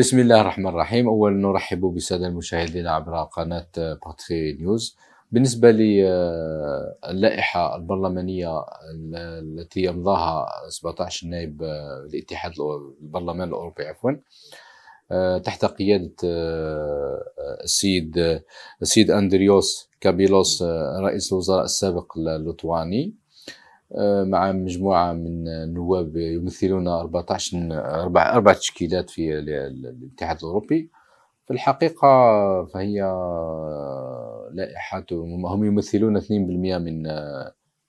بسم الله الرحمن الرحيم أولا نرحب بالسادة المشاهدين عبر قناة باتري نيوز بالنسبة آه، للائحة البرلمانية التي يمضاها 17 نائب آه، الاتحاد البرلمان الأوروبي عفوا آه، تحت قيادة السيد السيد أندريوس كابيلوس رئيس الوزراء السابق اللتواني آه، مع مجموعه من النواب يمثلون 14 اربع تشكيلات في الاتحاد الاوروبي في الحقيقه فهي لائحه هم يمثلون 2% من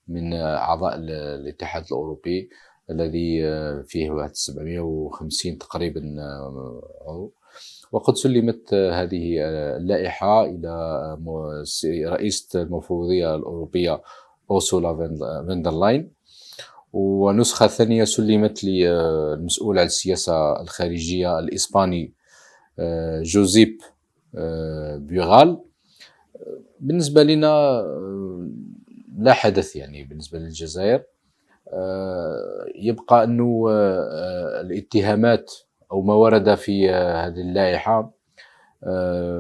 من اعضاء الاتحاد الاوروبي الذي آه، فيه 750 تقريبا آه، عضو وقد سلمت هذه اللائحه الى رئيسه المفوضيه الاوروبيه أوسولا فيندرلاين ونسخة ثانية سلمت للمسؤول آه، على السياسة الخارجية الإسباني آه، جوزيب آه، بيغال بالنسبة لنا لا حدث يعني بالنسبة للجزائر يبقى أنه الاتهامات أو ما ورد في هذه اللائحة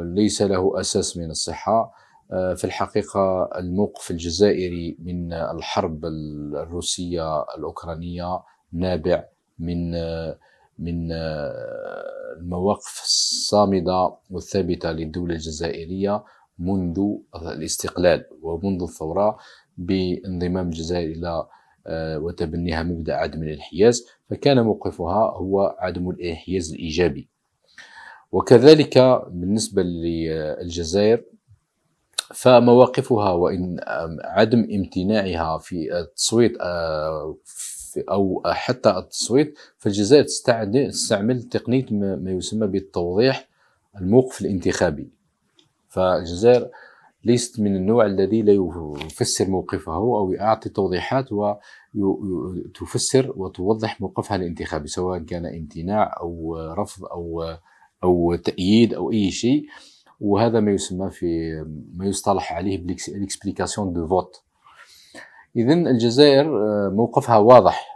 ليس له أساس من الصحة آه، في الحقيقة الموقف الجزائري من الحرب الروسية الأوكرانية نابع من آه، من آه، المواقف الصامدة والثابتة للدولة الجزائرية منذ الاستقلال ومنذ الثورة بانضمام الجزائر إلى وتبنيها مبدأ عدم الانحياز فكان موقفها هو عدم الانحياز الإيجابي وكذلك بالنسبة للجزائر فمواقفها وان عدم امتناعها في التصويت آه، او حتى التصويت فالجزائر تستعمل تقنيه ما يسمى بالتوضيح الموقف الانتخابي فالجزائر ليست من النوع الذي لا يفسر موقفه او يعطي توضيحات وتفسر وتوضح موقفها الانتخابي سواء كان امتناع او رفض او او تأييد او اي شيء وهذا ما يسمى في ما يصطلح عليه بالاكسبليكاسيون دو فوت اذا الجزائر آه، موقفها واضح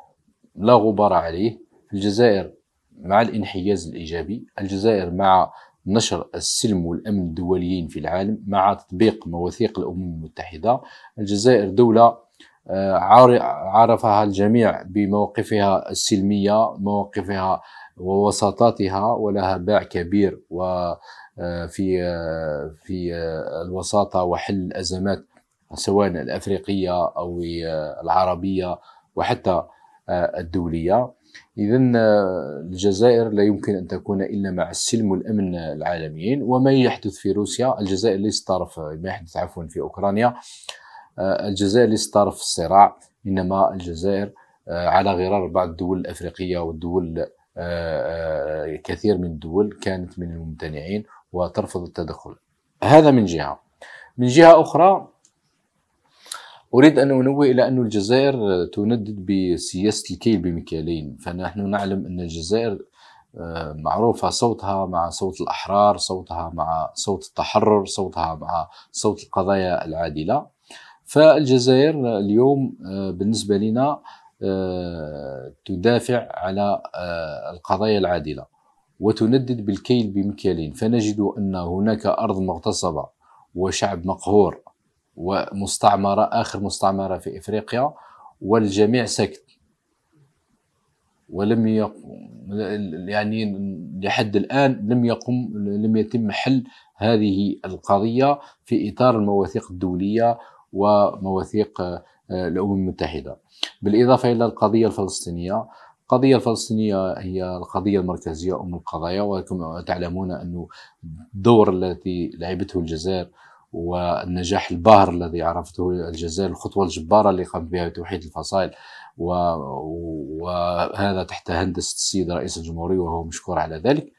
لا غبار عليه الجزائر مع الانحياز الايجابي الجزائر مع نشر السلم والامن الدوليين في العالم مع تطبيق مواثيق الامم المتحده الجزائر دوله آه، عرفها الجميع بمواقفها السلميه مواقفها ووساطاتها ولها باع كبير و في في الوساطه وحل الازمات سواء الافريقيه او العربيه وحتى آه، الدوليه اذا آه، الجزائر لا يمكن ان تكون الا مع السلم والامن العالميين وما يحدث في روسيا الجزائر ليست طرف ما يحدث عفوا في اوكرانيا آه، الجزائر ليست طرف الصراع انما الجزائر على غرار بعض الدول الافريقيه والدول كثير من الدول كانت من الممتنعين وترفض التدخل هذا من جهة من جهة أخرى أريد أن أنوه إلى أن الجزائر تندد بسياسة الكيل بمكيالين فنحن نعلم أن الجزائر آه، معروفة صوتها مع صوت الأحرار صوتها مع صوت التحرر صوتها مع صوت القضايا العادلة فالجزائر اليوم آه، بالنسبة لنا آه، تدافع على القضايا العادلة وتندد بالكيل بمكيالين فنجد أن هناك أرض مغتصبة وشعب مقهور ومستعمرة آخر مستعمرة في إفريقيا والجميع سكت ولم يقوم يعني لحد الآن لم يقم لم يتم حل هذه القضية في إطار المواثيق الدولية ومواثيق آه، الأمم المتحدة بالإضافة إلى القضية الفلسطينية القضية الفلسطينية هي القضية المركزية أم القضايا وكما تعلمون أنه الدور الذي لعبته الجزائر والنجاح الباهر الذي عرفته الجزائر الخطوة الجبارة اللي قام بها بتوحيد الفصائل و... وهذا تحت هندسة السيد رئيس الجمهورية وهو مشكور على ذلك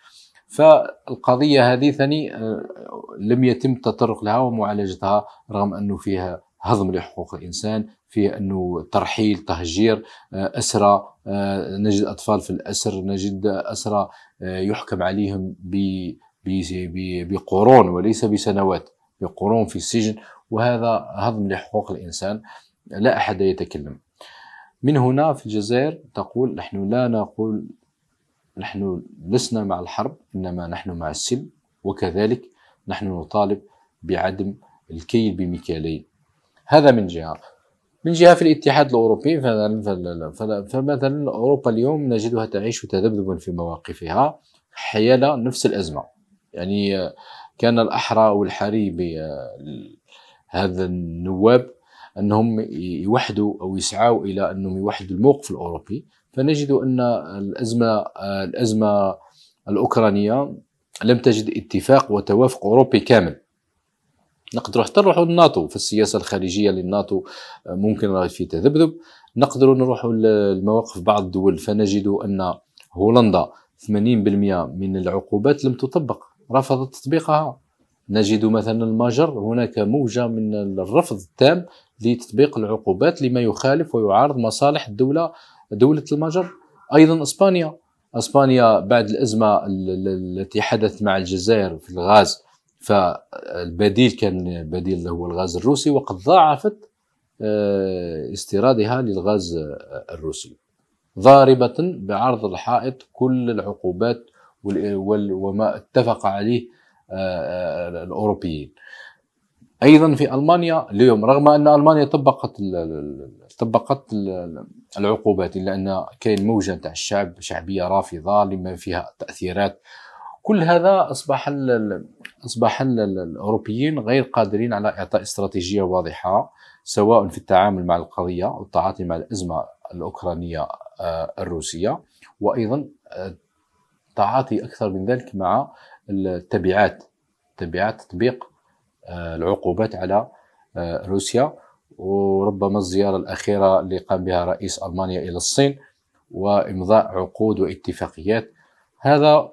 فالقضية هذه ثاني آه، لم يتم التطرق لها ومعالجتها رغم أنه فيها هضم لحقوق الانسان في انه ترحيل تهجير آه، اسرى آه، نجد اطفال في الاسر نجد اسرى آه، يحكم عليهم بقرون وليس بسنوات بقرون في السجن وهذا هضم لحقوق الانسان لا احد يتكلم من هنا في الجزائر تقول نحن لا نقول نحن لسنا مع الحرب انما نحن مع السلم وكذلك نحن نطالب بعدم الكيل بمكيالين هذا من جهه من جهه في الاتحاد الاوروبي فمثلا اوروبا اليوم نجدها تعيش تذبذبا في مواقفها حيال نفس الازمه يعني كان الاحرى والحري بهذا آه، النواب انهم يوحدوا او يسعوا الى انهم يوحدوا الموقف الاوروبي فنجد ان الازمه الازمه الاوكرانيه لم تجد اتفاق وتوافق اوروبي كامل نقدروا حتى نروحوا للناتو في السياسه الخارجيه للناتو آه، ممكن راه في تذبذب نقدروا نروحوا للمواقف بعض الدول فنجد ان هولندا 80% من العقوبات لم تطبق رفضت تطبيقها نجد مثلا المجر هناك موجه من الرفض التام لتطبيق العقوبات لما يخالف ويعارض مصالح الدوله دوله المجر ايضا اسبانيا اسبانيا بعد الازمه التي حدثت مع الجزائر في الغاز فالبديل كان بديل هو الغاز الروسي وقد ضاعفت آه، استيرادها للغاز الروسي ضاربة بعرض الحائط كل العقوبات وما اتفق عليه آه، آه، الأوروبيين ايضا في المانيا اليوم رغم ان المانيا طبقت طبقت العقوبات الا ان كاين موجه تاع الشعب شعبيه رافضه لما فيها تاثيرات كل هذا اصبح الـ اصبح الـ الاوروبيين غير قادرين على اعطاء استراتيجيه واضحه سواء في التعامل مع القضيه او التعاطي مع الازمه الاوكرانيه آه، الروسيه وايضا التعاطي آه، اكثر من ذلك مع التبعات تبعات تطبيق آه، العقوبات على روسيا وربما الزياره الاخيره اللي قام بها رئيس المانيا الى الصين وامضاء عقود واتفاقيات هذا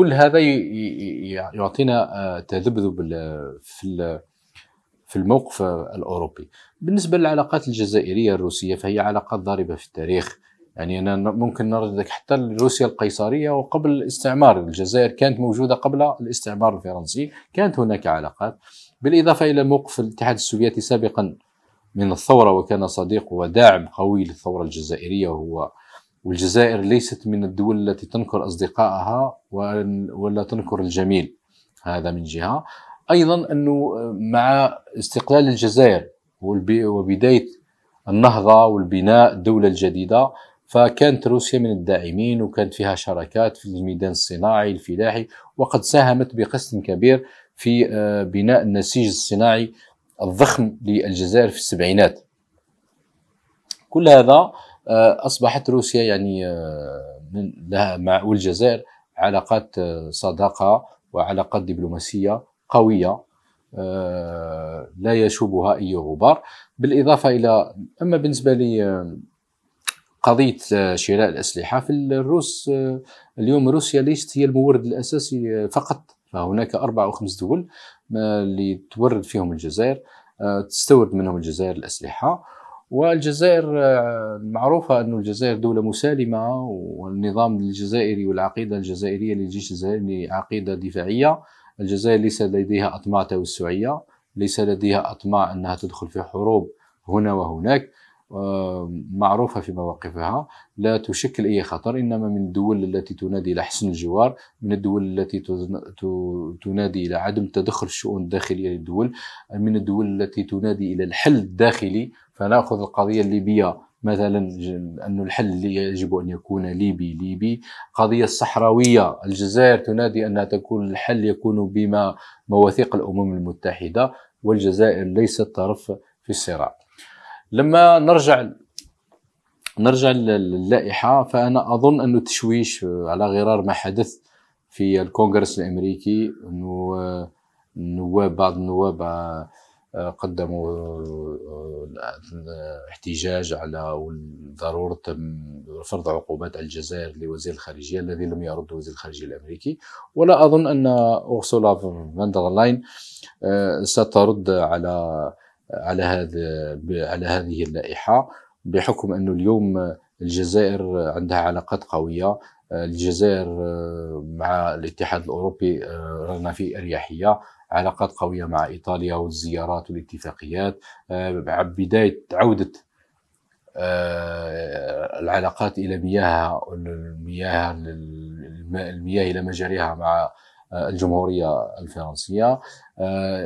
كل هذا يعطينا آه، تذبذب في في الموقف الاوروبي بالنسبه للعلاقات الجزائريه الروسيه فهي علاقات ضاربه في التاريخ يعني انا ممكن نرد لك حتى روسيا القيصريه وقبل الاستعمار الجزائر كانت موجوده قبل الاستعمار الفرنسي كانت هناك علاقات بالاضافه الى موقف الاتحاد السوفيتي سابقا من الثوره وكان صديق وداعم قوي للثوره الجزائريه وهو والجزائر ليست من الدول التي تنكر أصدقائها ولا تنكر الجميل هذا من جهة أيضا أنه مع استقلال الجزائر وبداية النهضة والبناء الدولة الجديدة فكانت روسيا من الداعمين وكانت فيها شراكات في الميدان الصناعي الفلاحي وقد ساهمت بقسم كبير في آه، بناء النسيج الصناعي الضخم للجزائر في السبعينات كل هذا آه، اصبحت روسيا يعني آه، لها مع والجزائر علاقات آه، صداقه وعلاقات دبلوماسيه قويه لا يشوبها اي غبار بالاضافه الى اما بالنسبه لي قضيه شراء الاسلحه في الروس اليوم روسيا ليست هي المورد الاساسي فقط فهناك اربع او خمس دول اللي تورد فيهم الجزائر تستورد منهم الجزائر الاسلحه والجزائر آه، معروفة أن الجزائر دولة مسالمة والنظام الجزائري والعقيدة الجزائرية للجيش الجزائري عقيدة دفاعية الجزائر ليس لديها أطماع توسعية ليس لديها أطماع أنها تدخل في حروب هنا وهناك معروفة في مواقفها لا تشكل أي خطر إنما من الدول التي تنادي إلى حسن الجوار من الدول التي تنادي إلى عدم تدخل الشؤون الداخلية للدول من الدول التي تنادي إلى الحل الداخلي فنأخذ القضية الليبية مثلا أن الحل يجب أن يكون ليبي ليبي قضية الصحراوية الجزائر تنادي أن تكون الحل يكون بما مواثيق الأمم المتحدة والجزائر ليست طرف في الصراع لما نرجع نرجع للائحه فانا اظن انه التشويش على غرار ما حدث في الكونغرس الامريكي انه النواب بعض النواب آه، قدموا آه، احتجاج على ضروره فرض عقوبات على الجزائر لوزير الخارجيه الذي لم يرد وزير الخارجيه الامريكي ولا اظن ان اورسولا فاندر لاين آه، سترد على على هذا على هذه اللائحه بحكم انه اليوم الجزائر عندها علاقات قويه الجزائر مع الاتحاد الاوروبي رانا في اريحيه علاقات قويه مع ايطاليا والزيارات والاتفاقيات بدايه عوده العلاقات الى مياهها المياه المياه الى مجاريها مع الجمهوريه الفرنسيه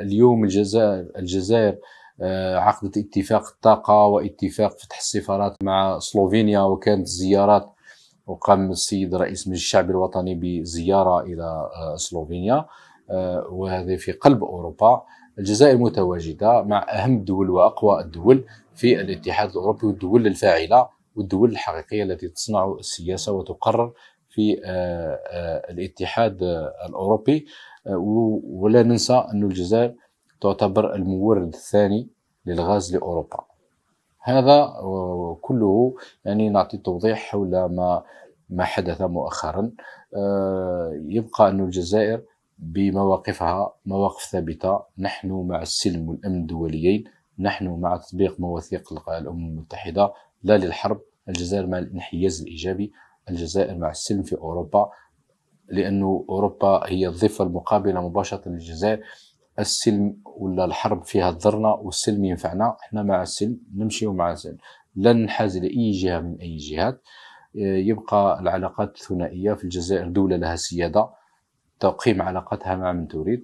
اليوم الجزائر الجزائر آه، عقدت اتفاق الطاقة واتفاق فتح السفارات مع سلوفينيا وكانت زيارات وقام السيد رئيس مجلس الشعب الوطني بزيارة إلى آه، سلوفينيا آه، وهذا في قلب أوروبا الجزائر متواجدة مع أهم الدول وأقوى الدول في الاتحاد الأوروبي والدول الفاعلة والدول الحقيقية التي تصنع السياسة وتقرر في الاتحاد الأوروبي ولا ننسى أن الجزائر تعتبر المورد الثاني للغاز لأوروبا هذا آه، كله يعني نعطي توضيح حول ما ما حدث مؤخرا آه، يبقى أن الجزائر بمواقفها مواقف ثابتة نحن مع السلم والأمن الدوليين نحن مع تطبيق مواثيق الأمم المتحدة لا للحرب الجزائر مع الانحياز الإيجابي الجزائر مع السلم في أوروبا لأن أوروبا هي الضفة المقابلة مباشرة للجزائر السلم ولا الحرب فيها ضرنا والسلم ينفعنا احنا مع السلم نمشي مع السلم لا ننحاز لاي جهه من اي جهات آه، يبقى العلاقات الثنائيه في الجزائر دوله لها سياده تقيم علاقتها مع من تريد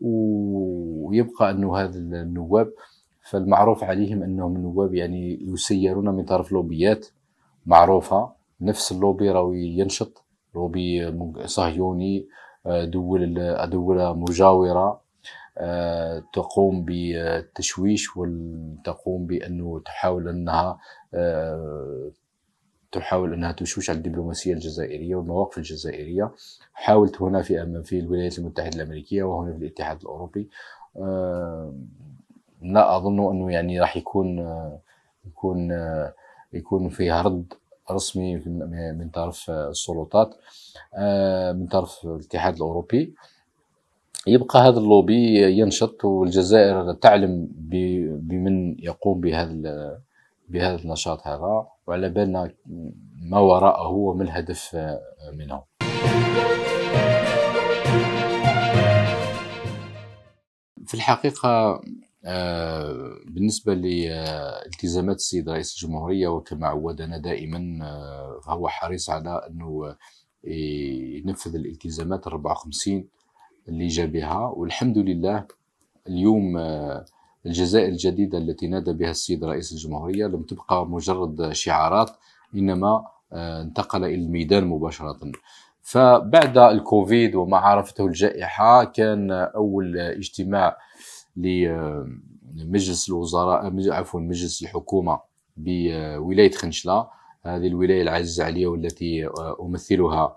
ويبقى انه هذا النواب فالمعروف عليهم انهم نواب يعني يسيرون من طرف لوبيات معروفه نفس اللوبي راهو ينشط لوبي صهيوني آه، دول دول مجاوره آه، تقوم بالتشويش وتقوم بانه تحاول انها آه، تحاول انها تشوش على الدبلوماسيه الجزائريه والمواقف الجزائريه حاولت هنا في في الولايات المتحده الامريكيه وهنا في الاتحاد الاوروبي آه، لا اظن انه يعني راح يكون يكون يكون فيها رد رسمي من طرف السلطات من طرف الاتحاد الاوروبي يبقى هذا اللوبي ينشط والجزائر تعلم بمن يقوم بهذا بهذا النشاط هذا وعلى بالنا ما وراءه وما الهدف منه في الحقيقة آه، بالنسبة لالتزامات السيد رئيس الجمهورية وكما عودنا دائما آه، فهو حريص على أنه ينفذ الالتزامات 54 اللي جا بها والحمد لله اليوم آه، الجزائر الجديدة التي نادى بها السيد رئيس الجمهورية لم تبقى مجرد شعارات إنما آه، انتقل إلى الميدان مباشرة فبعد الكوفيد وما عرفته الجائحة كان أول اجتماع لمجلس آه، الوزراء عفوا مجلس الحكومة بولاية خنشلة هذه الولاية العزيزة علي والتي أمثلها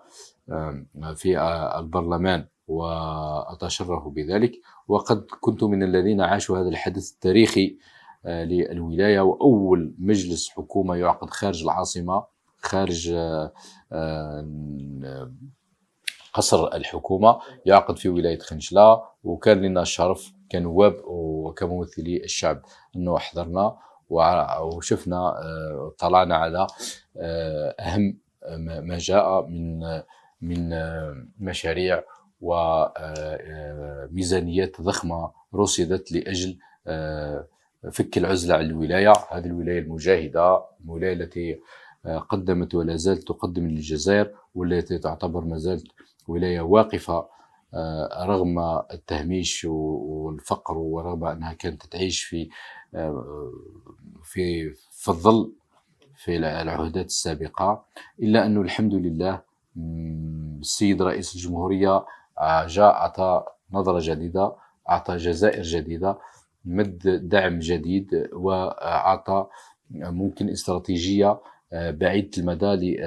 في البرلمان وأتشرف بذلك وقد كنت من الذين عاشوا هذا الحدث التاريخي آه، للولاية وأول مجلس حكومة يعقد خارج العاصمة خارج آه، آه، قصر الحكومة يعقد في ولاية خنشلة وكان لنا الشرف كنواب وكممثلي الشعب أنه حضرنا وشفنا طلعنا على أهم ما جاء من من مشاريع وميزانيات آه، آه، ضخمة رصدت لأجل آه، فك العزلة عن الولاية هذه الولاية المجاهدة الولاية التي قدمت ولا زالت تقدم للجزائر والتي تعتبر ما زالت ولاية واقفة رغم التهميش والفقر ورغم أنها كانت تعيش في في في الظل في العهدات السابقة إلا أنه الحمد لله السيد رئيس الجمهورية جاء أعطى نظرة جديدة أعطى جزائر جديدة مد دعم جديد وأعطى ممكن استراتيجية آه، بعيدة المدى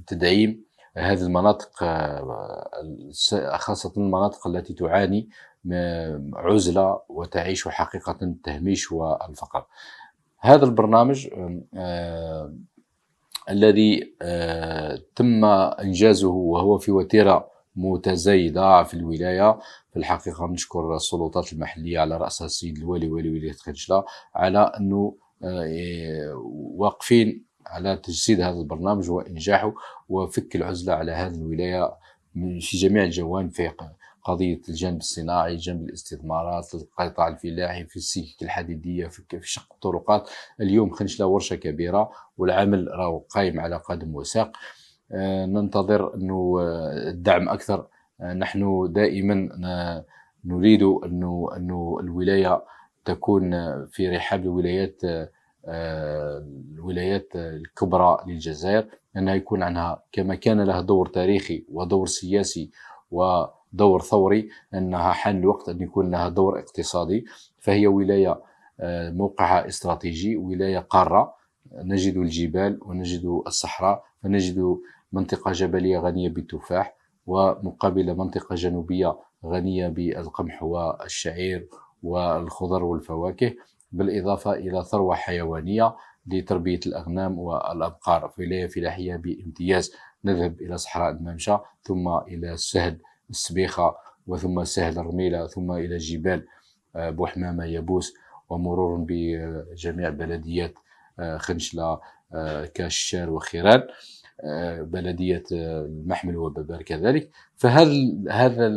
لتدعيم هذه المناطق آه، خاصة المناطق التي تعاني عزلة وتعيش حقيقة التهميش والفقر هذا البرنامج الذي آه، تم إنجازه وهو في وتيرة متزايده في الولايه في الحقيقه نشكر السلطات المحليه على راسها السيد الوالي والي ولايه خنشله على انه آه، واقفين على تجسيد هذا البرنامج وانجاحه وفك العزله على هذه الولايه في جميع الجوانب في قضية الجانب الصناعي جانب الاستثمارات القطاع الفلاحي في السكك الحديدية في شق الطرقات اليوم خنشلة ورشة كبيرة والعمل راهو قائم على قدم وساق آه، ننتظر انه آه، الدعم اكثر آه، نحن دائما نريد انه انه الولايه تكون في رحاب الولايات الولايات الكبرى للجزائر انها يكون عنها كما كان لها دور تاريخي ودور سياسي ودور ثوري انها حان الوقت ان يكون لها دور اقتصادي فهي ولايه موقعها استراتيجي ولايه قاره نجد الجبال ونجد الصحراء فنجد منطقة جبلية غنية بالتفاح ومقابل منطقة جنوبية غنية بالقمح والشعير والخضر والفواكه بالإضافة إلى ثروة حيوانية لتربية الأغنام والأبقار ولاية فلاحية بامتياز نذهب إلى صحراء الممشى ثم إلى سهل السبيخة وثم سهل الرميلة ثم إلى جبال آه، بوحمامة يبوس ومرور بجميع بلديات آه، خنشلة الشار آه، وخيران آه، بلدية المحمل وببر كذلك فهذا هذا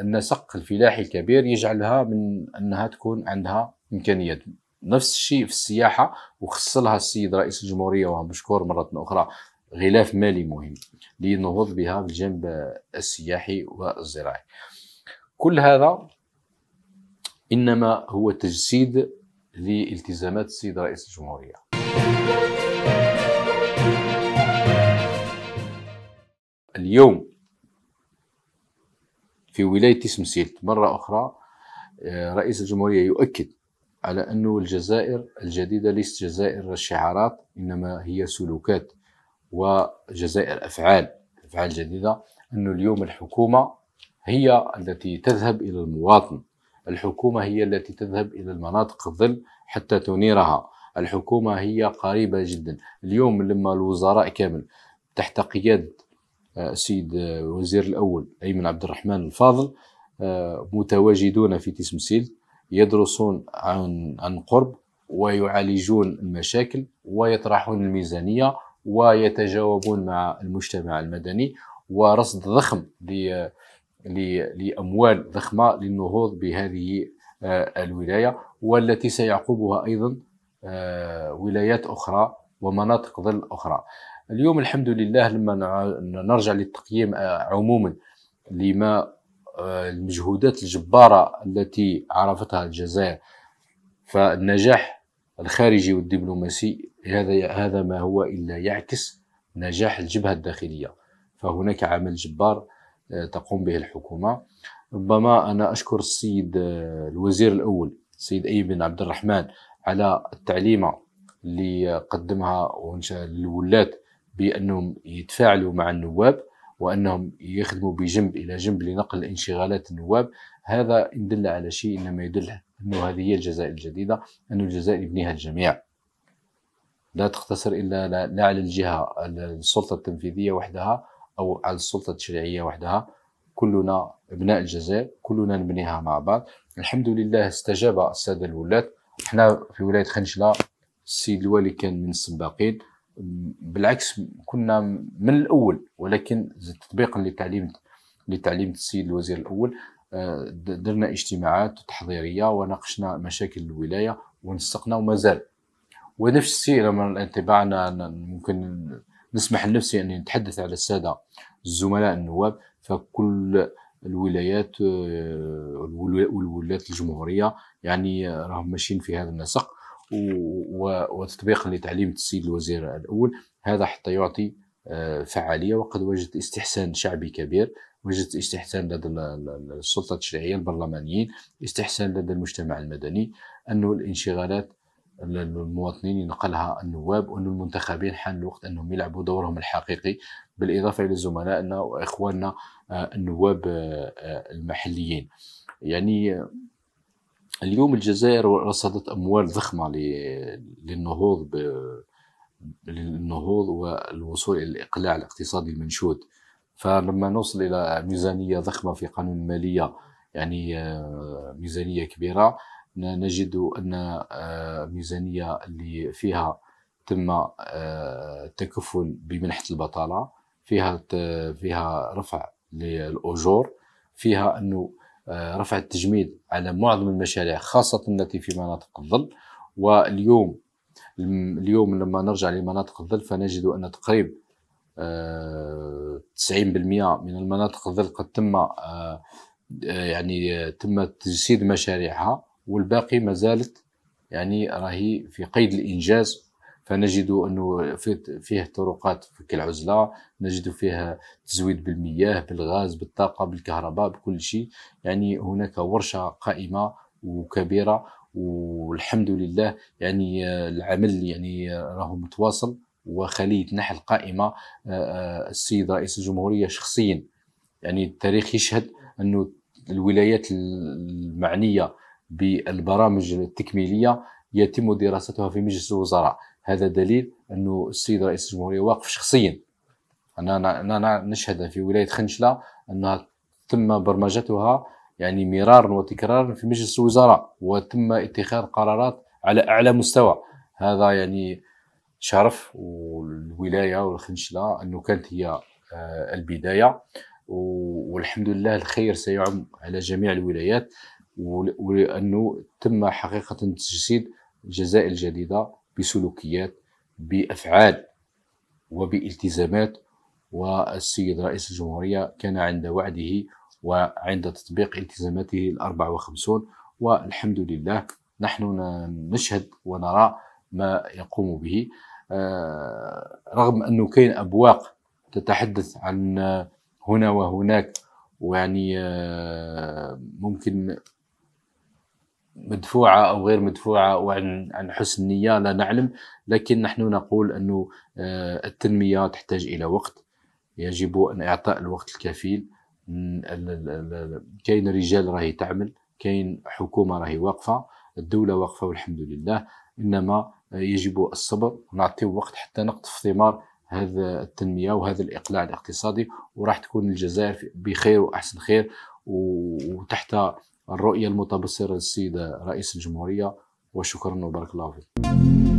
النسق الفلاحي الكبير يجعلها من أنها تكون عندها إمكانيات نفس الشيء في السياحة وخصلها السيد رئيس الجمهورية ومشكور مرة أخرى غلاف مالي مهم للنهوض بها بالجانب السياحي والزراعي كل هذا إنما هو تجسيد لالتزامات السيد رئيس الجمهورية اليوم في ولاية سمسيلت مرة أخرى آه، رئيس الجمهورية يؤكد على أن الجزائر الجديدة ليست جزائر شعارات إنما هي سلوكات وجزائر أفعال أفعال جديدة أن اليوم الحكومة هي التي تذهب إلى المواطن الحكومة هي التي تذهب إلى المناطق الظل حتى تنيرها الحكومه هي قريبه جدا اليوم لما الوزراء كامل تحت قياده آه، السيد الوزير آه، الاول ايمن عبد الرحمن الفاضل آه، متواجدون في تسمسيل يدرسون عن عن قرب ويعالجون المشاكل ويطرحون الميزانيه ويتجاوبون مع المجتمع المدني ورصد ضخم لاموال ضخمه للنهوض بهذه الولايه والتي سيعقبها ايضا آه، ولايات أخرى ومناطق ظل أخرى اليوم الحمد لله لما نرجع للتقييم آه، عموما لما آه، المجهودات الجبارة التي عرفتها الجزائر فالنجاح الخارجي والدبلوماسي هذا هذا ما هو إلا يعكس نجاح الجبهة الداخلية فهناك عمل جبار تقوم به الحكومة ربما أنا أشكر السيد الوزير الأول السيد ايمن عبد الرحمن على التعليمه اللي قدمها الولاد بانهم يتفاعلوا مع النواب وانهم يخدموا بجنب الى جنب لنقل انشغالات النواب هذا ان دل على شيء انما يدل انه هذه هي الجزائر الجديده ان الجزائر يبنيها الجميع لا تقتصر الا لا على الجهه السلطه التنفيذيه وحدها او على السلطه التشريعيه وحدها كلنا ابناء الجزائر كلنا نبنيها مع بعض الحمد لله استجاب الساده الولاة حنا في ولايه خنجله السيد الوالي كان من السباقين بالعكس كنا من الاول ولكن تطبيقا لتعليم لتعليم السيد الوزير الاول آه، درنا اجتماعات تحضيريه وناقشنا مشاكل الولايه ونسقنا ومازال ونفس الشيء لما الانطباع انا ممكن نسمح لنفسي اني نتحدث على الساده الزملاء النواب فكل الولايات آه، والولايات الجمهوريه يعني راهم ماشيين في هذا النسق وتطبيقا لتعليم السيد الوزير الأول هذا حتى يعطي آه، فعالية وقد وجدت استحسان شعبي كبير وجدت استحسان لدى السلطة التشريعية البرلمانيين استحسان لدى المجتمع المدني أن الانشغالات المواطنين ينقلها النواب وأن المنتخبين حان الوقت أنهم يلعبوا دورهم الحقيقي بالاضافه الى زملائنا واخواننا آه، النواب آه، آه، المحليين يعني اليوم الجزائر رصدت اموال ضخمه للنهوض للنهوض والوصول الى الاقلاع الاقتصادي المنشود فلما نوصل الى ميزانيه ضخمه في قانون الماليه يعني ميزانيه كبيره نجد ان ميزانيه اللي فيها تم التكفل بمنحه البطاله فيها فيها رفع للاجور فيها انه آه، رفع التجميد على معظم المشاريع خاصه التي في مناطق الظل واليوم اليوم لما نرجع لمناطق الظل فنجد ان تقريب 90% آه، من المناطق الظل قد تم آه، يعني تم تجسيد مشاريعها والباقي ما زالت يعني راهي في قيد الانجاز فنجد أنه فيه طرقات فك العزلة نجد فيها تزويد بالمياه بالغاز بالطاقة بالكهرباء بكل شيء يعني هناك ورشة قائمة وكبيرة والحمد لله يعني العمل يعني راه متواصل وخليه نحل قائمة السيد رئيس الجمهورية شخصيا يعني التاريخ يشهد أنه الولايات المعنية بالبرامج التكميلية يتم دراستها في مجلس الوزراء هذا دليل انه السيد رئيس الجمهوريه واقف شخصيا انا انا نشهد في ولايه خنشله انها تم برمجتها يعني مرارا وتكرارا في مجلس الوزراء وتم اتخاذ قرارات على اعلى مستوى هذا يعني شرف والولايه والخنشله انه كانت هي آه، البدايه والحمد لله الخير سيعم على جميع الولايات ولانه تم حقيقه تجسيد الجزائر الجديده بسلوكيات بافعال وبالتزامات والسيد رئيس الجمهوريه كان عند وعده وعند تطبيق التزاماته ال 54 والحمد لله نحن نشهد ونرى ما يقوم به آه، رغم انه كاين ابواق تتحدث عن هنا وهناك ويعني آه، ممكن مدفوعة أو غير مدفوعة وعن عن حسن نية لا نعلم لكن نحن نقول أن آه، التنمية تحتاج إلى وقت يجب أن إعطاء الوقت الكفيل كاين رجال راهي تعمل كاين حكومة راهي واقفة الدولة واقفة والحمد لله إنما آه، يجب الصبر ونعطي وقت حتى نقطف ثمار هذا التنمية وهذا الإقلاع الاقتصادي وراح تكون الجزائر بخير وأحسن خير وتحت الرؤية المتبصرة للسيدة رئيس الجمهورية وشكرا وبارك الله فيك